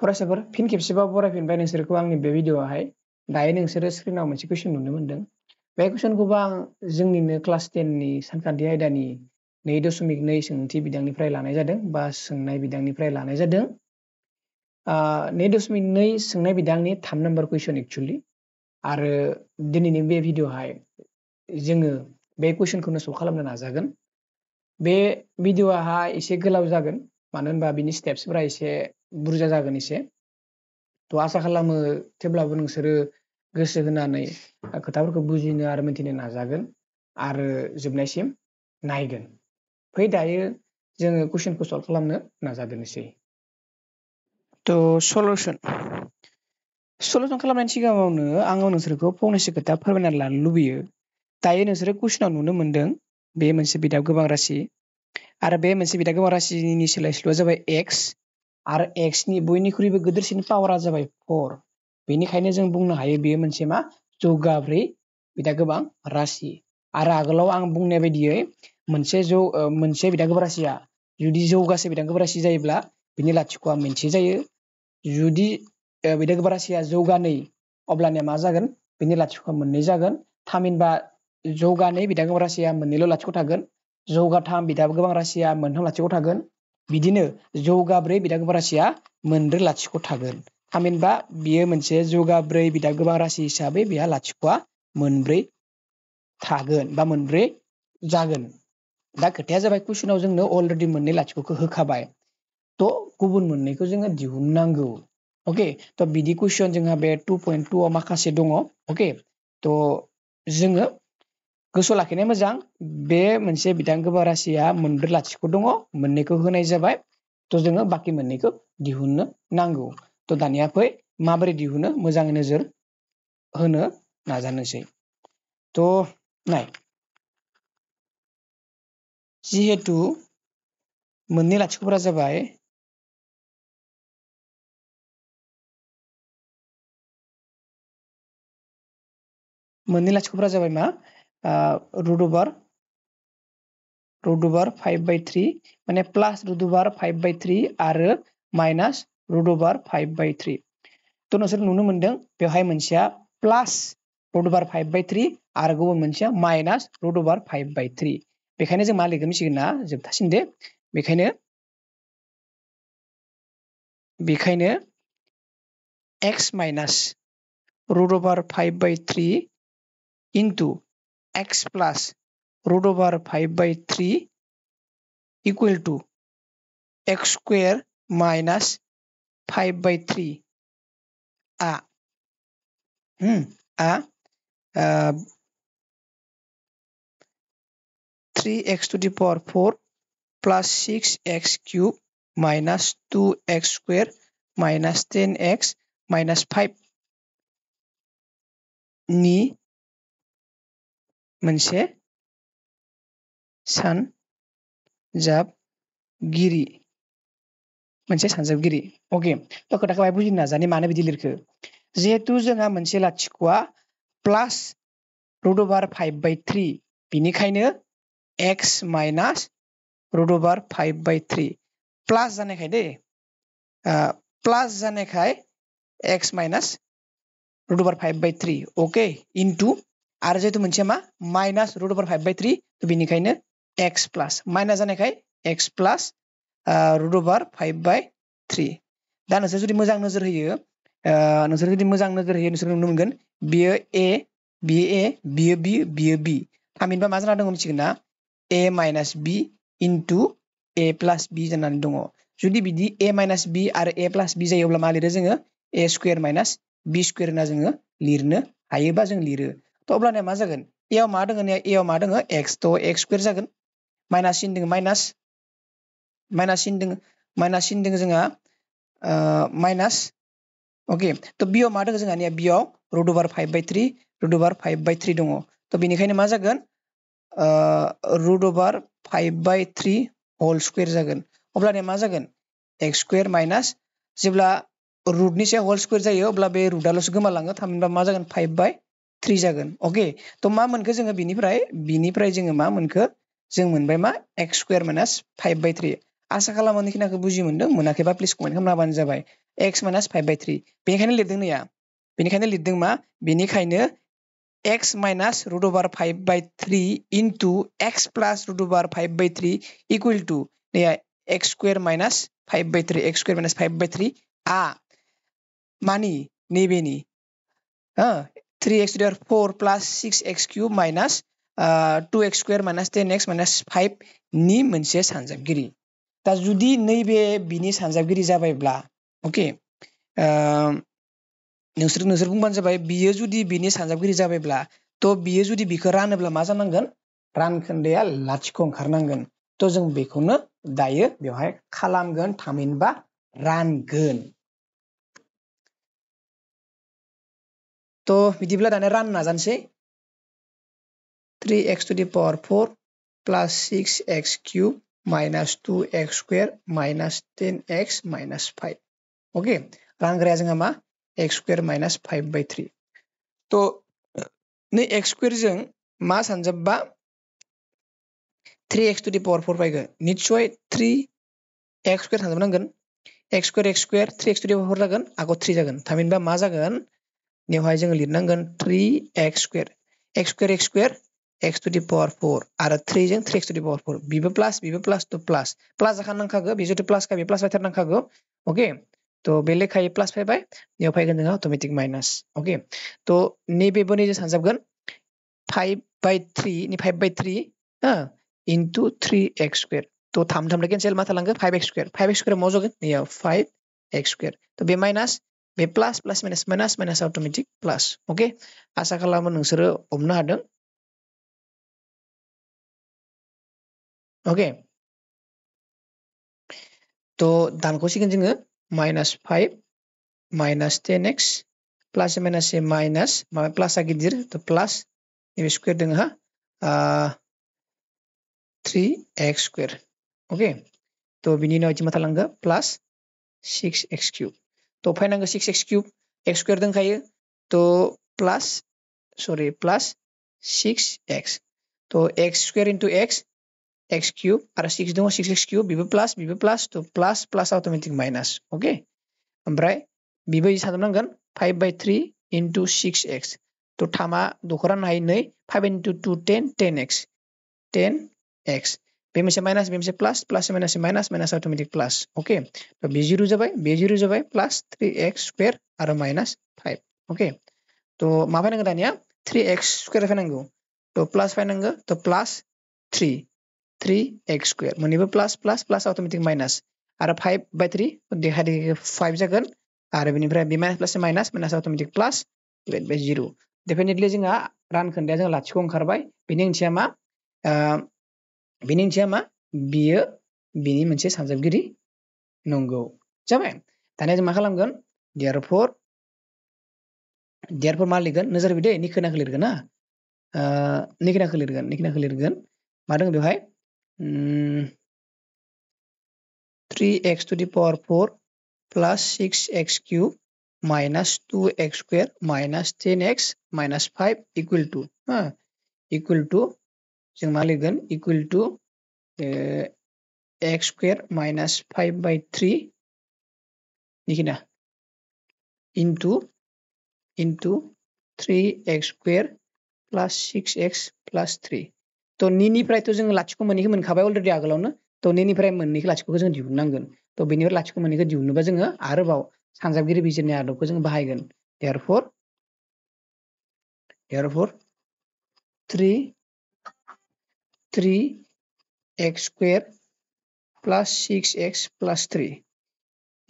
फरायसाफोर फिन खेबसेबाव बरायफिनबाय नोंसोरखौ आंनि बे भिडिअआवहाय दायो नोंसोरो स्क्रिनाव मोनसे कुइसन नुनो मोनदों बे कुइसनखौबो आं जोंनिनो क्लास टेननि सानखान्थि आयदानि नै दशमिक नै सोंथि बिदांनिफ्राय लानाय जादों बा सोंनाय बिदांनिफ्राय लानाय जादों नै दशमिक नै सोंनाय बिदांनि थाम नम्बर कुइसन एक्सुवेलि आरो दिनैनि बे भिडिअहाय जोङो बे कुइसनखौनो सल्भ खालामनो नाजागोन बे भिडिअआहा एसे गोलाव जागोन मानो होनबा बिनि स्टेप्सफोरा एसे बुरजा जागोन एसे थ' आसा खालामो थेब्लाबो नोंसोरो गोसो होनानै खोथाफोरखौ बुजिनो आरो मिथिनो नाजागोन आरो जोबनायसिम नायगोन फै दायो जोङो कुइसनखौ सल्भ खालामनो नाजादोनोसै थ' सलुसन सलुसन खालामनायनि सिगाङावनो आङो नोंसोरखौ फंनैसो खोथा फोरमायना लानो लुबैयो दायो नोंसोरो कुइसनाव नुनो मोन्दों बे मोनसे बिदाब गोबां राशि आरो बे मोनसे बिदाब गोबां राशिनि सोलायस्लुआ जाबाय एक्स आरो एक्सनि बयनिख्रुइबो गिदिरसिन पावारा जाबाय फर बेनिखायनो जों बुंनो हायो बेयो मोनसे मा जौगाब्रै बिदा गोबां राशि आरो आगोलाव आं बुंनाय बायदियै मोनसे जो मोनसे बिदा गोबां राशिया जुदि जौगासे बिदा गोबां राशि जायोब्ला बिनि लाथिख'आ मोनसे जायो जुदि बिदा गोबां राशिया जौगानै अब्लानिया मा जागोन बिनि लाथिख'आ मोननै जागोन थामहिनबा जौगानै बिदा गोबां राशिया मोननैल' लाथिख' थागोन जौगाथाम बिदा गोबां राशिया मोनथाम लाथिख' थागोन बिदिनो जौगाब्रै बिदागोबा राशिया मोनब्रै लाथिख' थागोन थामहिनबा बियो मोनसे जौगाब्रै बिदागोबा राशि हिसाबै बेहा लाथिख'आ मोनब्रै थागोन बा मोनब्रै जागोन दा खोथाया जाबाय कुइसनाव जोंनो अलरेडि मोननै लाथिख'खौ होखाबाय थ' गुबुन मोननैखौ जोङो दिहुननांगौ अके थ' बिदि कुइसन जोंहा बे टु पइन्ट टुआव माखासे दङ अके थ' जोङो गोसोआव लाखिनाया मोजां बे मोनसे बिदां गोबा राशिया मोनब्रै लाथिख' दङ मोननैखौ होनाय जाबाय थ' जोङो बाखि मोननैखौ दिहुननो नांगौ थ' दानिया फै माबोरै दिहुनो मोजाङै नोजोर होनो नाजानोसै थ' नाय जिहेतु मोननै लाथिख'फोरा जाबाय मोननै लाथिख'फोरा जाबाय मा root over root over five by three माने plus root over five by three आरो minus root over five by three थ' नोंसोर नुनो मोनदों बेवहाय मोनसेया plus root over five by three आरो गुबुन मोनसेया minus root over five by three बेखायनो जों मा लिरग्रोसिगोन ना जोबथासिम दे बेखायनो बेखायनो x minus root over five by three into x plus root over 5 by 3 equal to x square minus 5 by 3 a hmm, a uh, 3x to the power 4 plus 6x cube minus 2x square minus 10x minus 5 ni मनसे सान मोनसे सानजाबगिरि मोनसे तो सानजाबगिरि अके दा खोथाखौ बाहाय बुजिनो जाने माने बिदि लिरखो जेतु जोंहा मनसे लाथिख'आ plus root over five by three बेनिखायनो x minus root over five by three plus जानायखाय दै प्लास जानायखाय x minus root over five by three okay into आरो जिहेतु मोनसेया मा minus root over five by three थ' बेनिखायनो एक्स प्लास माइनास जानायखाय x plus root over five by three दा नोंसोर जुदि मोजां नोजोर होयो नोंसोर जुदि मोजां नोजोर होयो नोंसोर नुनो मोनगोन बियो ए बियो ए बियो बि बियो बि थामहिनबा मा जाना दङ मिथिगोन ना ए माइनास बि इन्टु ए प्लास बि जानानै दङ जुदि बिदि ए माइनास बि आरो ए प्लास बि जायो अब्ला मा लिरो जोङो A square minus B square होनना जोङो लिरनो हायोबा जों लिरो तो अब्लानिया मा जागोन एआव मा दोङो ने मा दोङो एक्स तो एक्स स्कुवेर जागोन माइनास सिन दोङो माइनास माइनास सिन दोङो माइनास सिन दोङो जोंहा माइनास ओके तो बियाव मा दोङो जोंहानिया बियाव root over five by three root over five by three दङ तो बेनिखायनो मा जागोन root over five by three whole square जागोन अब्लानिया मा जागोन एक्स स्कुर माइनास जेब्ला रुटनी सायाव होल स्कुवेर जायो अब्ला बे रुटआल'सो गोमालाङो थामहिनबा मा जागोन फाइव बाय थ्री जागोन ओके तो मा मोनखो जोङो बिनिफ्राय बिनिफ्राय जोङो मा मोनखो जों मोनबाय मा x square minus five by आशा आसा खालामो नोंखिनाखौ बुजि मोनदों मोनाखैबा प्लिज कमेन्ट खालामना जाबाय x minus five by three बेनिखायनो लिरदों नैया बेनिखायनो लिरदों मा बेनिखायनो x minus root over five by three into x plus root over five by three equal to नैया x square minus five by three x square minus five by आ मानि नीबे 3 x to the power 4 plus 6 x cube minus two x square minus ten x minus फाइभनि मोनसे सानजाबगिरि दा जुदि नैबे बिनि सानजाबगिरि जाबायब्ला अके नोंसोर नोंसोर बुंबानो जाबाय बियो जुदि बिनि सानजाबगिरि जाबायब्ला थ' बियो जुदि बिखौ रानोब्ला मा जानांगोन रान खोन्दोआ लाथिख' ओंखारनांगोन थ' जों बेखौनो दायो बेवहाय खालामगोन थामहिनबा रानगोन तो बिदिब्ला दानिया रान नाजानोसै three x to the power four plus six x cube minus two x square minus ten x minus five okay रानग्राया जोंहा मा x square minus five by three थ' नै एक्स स्कुवेरजों मा सानजोबबा three x to the power four फैगोन निस्सय थ्रि एक्स स्कुवेर सानजोबनांगोन x square x square three x to the power four जागोन आगो थ्री जागोन थामहिनबा मा जागोन बेवहाय जोङो लिरनांगोन three x square x square x square x to the power और थ्री थ्रिजों three x to the power four बेबो प्लास बेबो प्लास टु प्लास प्लास जाखानांखागो बे जुदि प्लासखा बे प्लास जाथारनांखागौ ओके तो बे लेखायै प्लास फैबाय बेयाव फैगोन जोंहा माइनास ओके तो नैबेबो नैजों सानजाबगोन five by three three five by three हो इन्टु एक्स स्कुवेर तो थाम थाम केन्सेल मा थालांगो five x square five x square माव जागोन एक्स स्कुवेर तो minus B plus plus minus minus minus automatic plus. Oke, okay? asa kalau menung seru om nah Oke, okay. to dan kosi kencing minus five minus ten x plus minus minus plus lagi jir to plus ini square dengan ha ah, three uh, x square. Oke, okay? to bini nawa cuma plus six x cube. तो फैनांगो six x cube x square दंखायो तो plus sorry plus six x तो x square into x x cube और six दङ six x cube भी plus भी plus तो plus plus automatic minus okay ओमफ्राय बेबो साननांगोन five by three into six x तो थामा दख'रानो हायो नै five into ten ten x ten x B minus A minus B minus plus plus A minus A minus minus automatic plus. Okay. Tapi B zero is equal B zero is equal plus 3 x square or minus five. Okay. Tuh what are we 3 x square is nanggu, to plus five. So plus 3, Three x square. So now plus plus plus automatic minus. Or five by three. So here we five is equal. Or we need to write B minus plus A minus minus automatic plus. So B zero. Definitely, we are going to run this. We are going to बेनि ओंथिया मा बियो बेनि मोनसे सानजाबगिरि नंगौ जाबाय दानिया जों मा खालामगोन देरफोर देरफोर मा लिरगोन नोजोर बिदै निखोनाखौ लिरगोन ना निखोनाखौ लिरगोन निखोनाखौ लिरगोन मा दङ बेवहाय three x to the power four plus six x cube minus two x square minus ten x minus five equal to हाँ इक्वल टू जों मा लिरगोन equal x square minus five by three निखिना into into three x square plus six x plus plus three त' निनिफ्रायथ' जों लाथिख' मोननैखौ मोनखाबाय अलरेडि आगोलावनो त' निनिफ्राय मोननैखौ लाथिख'खौ जों दिहुननांगोन त' बेनिफ्राय लाथिख' मोननैखौ दिहुनोबा जोङो आरोबाव सानजाबगिरि बिजिरनाय आदबखौ जों बाहायगोन देयारफर देयारफर three 3x square plus 6x plus 3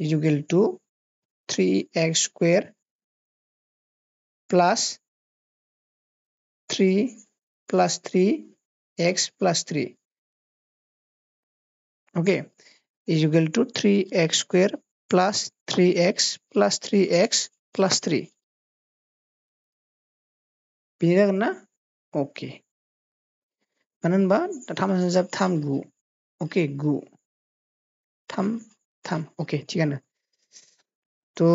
is equal to 3x square plus 3 plus 3x plus 3 okay is equal to 3x square plus 3x plus 3x plus 3 clear okay. Kanan ba tama zap tam gu. Okay, gu. Tam tam. Okay, ठीक है ना? तो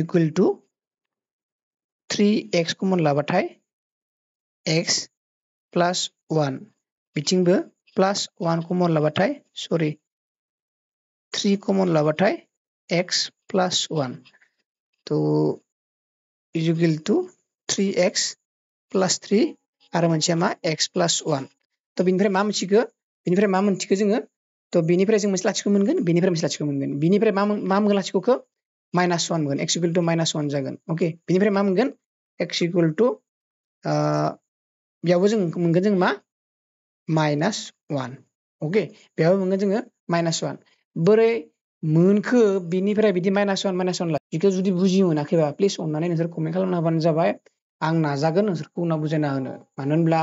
equal to three x को मन लाबाथाय x plus one बिथिंबो plus one को मन लाबाथाय सॉरी थ्री को मन लाबाथाय एक्स प्लस वन तो is equal two three x plus three और मोनसेया मा एक्स प्लास वन तो बिनी मा मोनथिखो बिनी मा मोनथिखो जो तो बिनी जों मोनसे लाथिख' मोनगोन बिनिफ्राय मोनसे लाथिख' मोनगोन मा मा मोनगोन को माइनास वन मोनगोन एक्स इकुवेल माइनास वन जागोन ओके बिनी मा मोनगोन एक्स टू जो बेयावबो जों मा माइनास वन ओके बेयावबो जो माइनास वान बोरै मोनखो बिनी माइनास वन माइनास वन लाखिखौ जो बुझी मोनाखैबा प्लीज अननानै नोंसोर कमेंट कर आं नाजागोन नोंसोरखौ उनाव बुजायना होनो मानो होनब्ला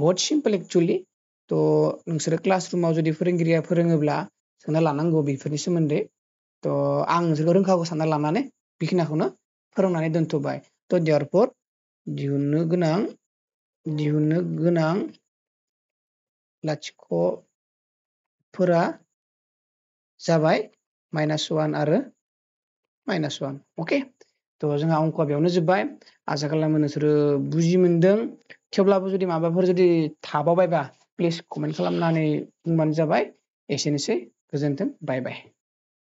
बहुत सिम्पल एक्सुअलि थ' नोंसोरो क्लास रुमाव जुदि फोरोंगिरिया फोरोङोब्ला सोंना लानांगौ बेफोरनि सोमोन्दै थ' आं नोंसोरखौ रोंखागौ सानना लानानै बेखिनिखौनो फोरोंनानै दोनथ'बाय थ' देयारफोर दिहुननो गोनां दिहुननो गोनां लाथिख'फोरा जाबाय माइनास वान आरो माइनास वान अके तो जोंहा अंकआ ब ि य ा व न ो ज ो ब ब ा य आसा खालामो नोंसोरो बुजि मोनदों थेवब्लाबो जुदि माबाफोर जुदि थाबावबायबा प्लिज कमेन्ट खालामनानै बुंबानो जाबाय एसेनोसै गोजोन्थों बाय बाय